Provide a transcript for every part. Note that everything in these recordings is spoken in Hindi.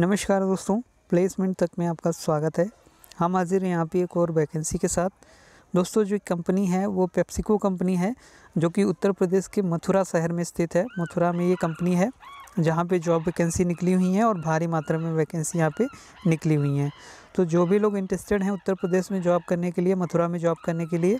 नमस्कार दोस्तों प्लेसमेंट तक में आपका स्वागत है हम हाजिर हैं यहाँ पे एक और वैकेंसी के साथ दोस्तों जो कंपनी है वो पेप्सिको कंपनी है जो कि उत्तर प्रदेश के मथुरा शहर में स्थित है मथुरा में ये कंपनी है जहाँ पे जॉब वैकेंसी निकली हुई हैं और भारी मात्रा में वैकेंसी यहाँ पे निकली हुई हैं तो जो भी लोग इंटरेस्टेड हैं उत्तर प्रदेश में जॉब करने के लिए मथुरा में जॉब करने के लिए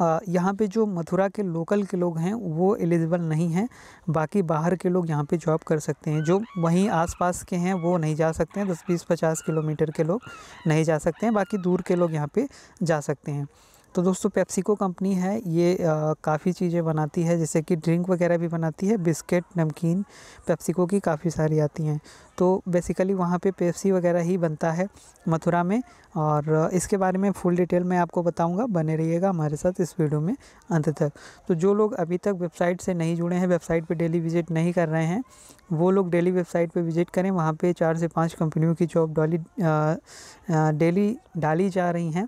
यहाँ पे जो मथुरा के लोकल के लोग हैं वो एलिजिबल नहीं हैं बाकी बाहर के लोग यहाँ पे जॉब कर सकते हैं जो वहीं आसपास के हैं वो नहीं जा सकते हैं दस बीस पचास किलोमीटर के लोग नहीं जा सकते हैं बाकी दूर के लोग यहाँ पे जा सकते हैं तो दोस्तों पेप्सिको कंपनी है ये काफ़ी चीज़ें बनाती है जैसे कि ड्रिंक वगैरह भी बनाती है बिस्किट नमकीन पेप्सिको की काफ़ी सारी आती हैं तो बेसिकली वहाँ पे पेप्सी वगैरह ही बनता है मथुरा में और इसके बारे में फुल डिटेल मैं आपको बताऊँगा बने रहिएगा हमारे साथ इस वीडियो में अंत तक तो जो लोग अभी तक वेबसाइट से नहीं जुड़े हैं वेबसाइट पर डेली विजिट नहीं कर रहे हैं वो लोग डेली वेबसाइट पर विजिट करें वहाँ पर चार से पाँच कंपनियों की जॉब डाली डेली डाली जा रही हैं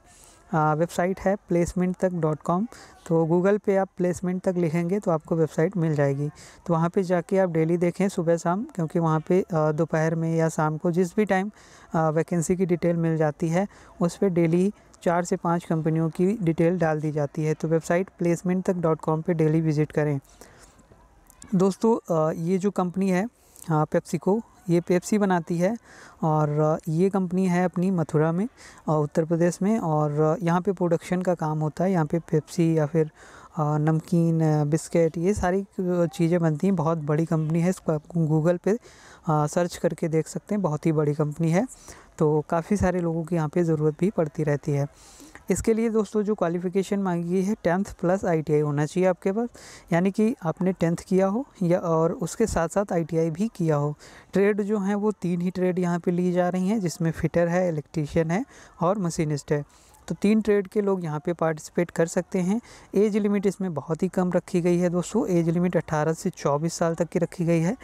वेबसाइट है प्लेसमेंट तक डॉट कॉम तो गूगल पे आप प्लेसमेंट तक लिखेंगे तो आपको वेबसाइट मिल जाएगी तो वहाँ पे जाके आप डेली देखें सुबह शाम क्योंकि वहाँ पे दोपहर में या शाम को जिस भी टाइम वैकेंसी की डिटेल मिल जाती है उस पर डेली चार से पाँच कंपनियों की डिटेल डाल दी जाती है तो वेबसाइट प्लेसमेंट तक डॉट कॉम पर डेली विज़िट करें दोस्तों ये जो कंपनी है पेप्सिको ये पेप्सी बनाती है और ये कंपनी है अपनी मथुरा में उत्तर प्रदेश में और यहाँ पे प्रोडक्शन का काम होता है यहाँ पे पेप्सी या फिर नमकीन बिस्किट ये सारी चीज़ें बनती हैं बहुत बड़ी कंपनी है इसको आप गूगल पे सर्च करके देख सकते हैं बहुत ही बड़ी कंपनी है तो काफ़ी सारे लोगों की यहाँ पे ज़रूरत भी पड़ती रहती है इसके लिए दोस्तों जो क्वालिफिकेशन मांगी गई है टेंथ प्लस आई होना चाहिए आपके पास यानी कि आपने टेंथ किया हो या और उसके साथ साथ आई भी किया हो ट्रेड जो हैं वो तीन ही ट्रेड यहाँ पर ली जा रही हैं जिसमें फिटर है इलेक्ट्रीशियन है और मशीनिस्ट है तो तीन ट्रेड के लोग यहाँ पे पार्टिसिपेट कर सकते हैं एज लिमिट इसमें बहुत ही कम रखी गई है दोस्तों एज लिमिट 18 से 24 साल तक की रखी गई है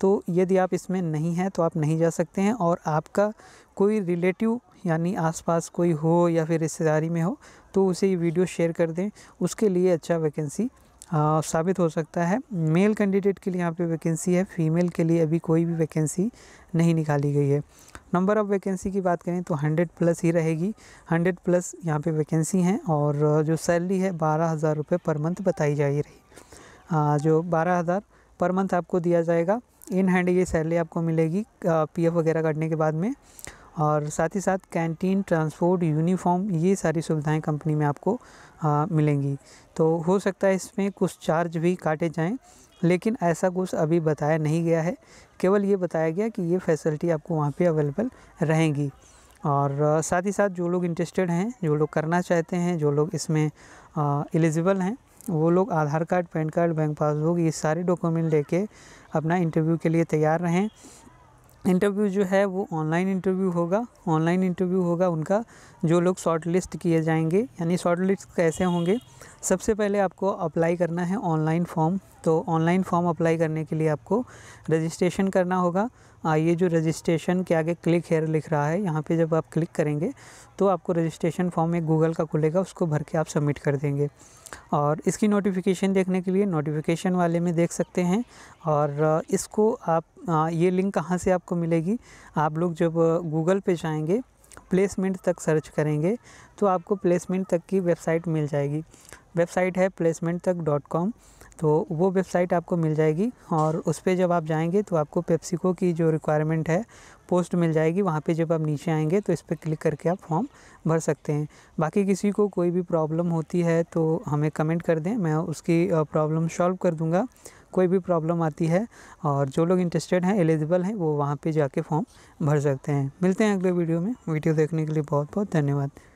तो यदि आप इसमें नहीं हैं तो आप नहीं जा सकते हैं और आपका कोई रिलेटिव यानी आसपास कोई हो या फिर रिश्तेदारी में हो तो उसे ये वीडियो शेयर कर दें उसके लिए अच्छा वैकेंसी साबित हो सकता है मेल कैंडिडेट के लिए यहाँ पे वैकेंसी है फीमेल के लिए अभी कोई भी वैकेंसी नहीं निकाली गई है नंबर ऑफ़ वैकेंसी की बात करें तो 100 प्लस ही रहेगी 100 प्लस यहाँ पे वैकेंसी हैं और जो सैलरी है बारह हज़ार रुपये पर मंथ बताई जा रही आ, जो बारह हज़ार पर मंथ आपको दिया जाएगा इन हैंड ये सैलरी आपको मिलेगी पीएफ वगैरह काटने के बाद में और साथ ही साथ कैंटीन ट्रांसपोर्ट यूनिफॉर्म ये सारी सुविधाएं कंपनी में आपको आ, मिलेंगी तो हो सकता है इसमें कुछ चार्ज भी काटे जाएं लेकिन ऐसा कुछ अभी बताया नहीं गया है केवल ये बताया गया कि ये फैसिलिटी आपको वहाँ पे अवेलेबल रहेंगी और साथ ही साथ जो लोग इंटरेस्टेड हैं जो लोग करना चाहते हैं जो लोग इसमें एलिजिबल हैं वो लोग Aadhaar card PAN card bank passbook ये सारे डॉक्यूमेंट लेके अपना इंटरव्यू के लिए तैयार रहें इंटरव्यू जो है वो ऑनलाइन इंटरव्यू होगा ऑनलाइन इंटरव्यू होगा उनका जो लोग शॉर्ट लिस्ट किए जाएंगे यानी शॉर्ट लिस्ट कैसे होंगे सबसे पहले आपको अप्लाई करना है ऑनलाइन फॉर्म तो ऑनलाइन फॉर्म अप्लाई करने के लिए आपको रजिस्ट्रेशन करना होगा ये जो रजिस्ट्रेशन के आगे क्लिक हेयर लिख रहा है यहाँ पे जब आप क्लिक करेंगे तो आपको रजिस्ट्रेशन फॉर्म एक गूगल का खुलेगा उसको भर के आप सबमिट कर देंगे और इसकी नोटिफिकेशन देखने के लिए नोटिफिकेशन वाले में देख सकते हैं और इसको आप ये लिंक कहाँ से आपको मिलेगी आप लोग जब गूगल पे जाएंगे प्लेसमेंट तक सर्च करेंगे तो आपको प्लेसमेंट तक की वेबसाइट मिल जाएगी वेबसाइट है प्लेसमेंट तक डॉट कॉम तो वो वेबसाइट आपको मिल जाएगी और उस पर जब आप जाएंगे तो आपको पेप्सिको की जो रिक्वायरमेंट है पोस्ट मिल जाएगी वहाँ पे जब आप नीचे आएंगे तो इस पर क्लिक करके आप फॉर्म भर सकते हैं बाकी किसी को कोई भी प्रॉब्लम होती है तो हमें कमेंट कर दें मैं उसकी प्रॉब्लम सॉल्व कर दूँगा कोई भी प्रॉब्लम आती है और जो लोग इंटरेस्टेड हैं एलिजिबल हैं वो वहाँ पर जाके फॉर्म भर सकते हैं मिलते हैं अगले वीडियो में वीडियो देखने के लिए बहुत बहुत धन्यवाद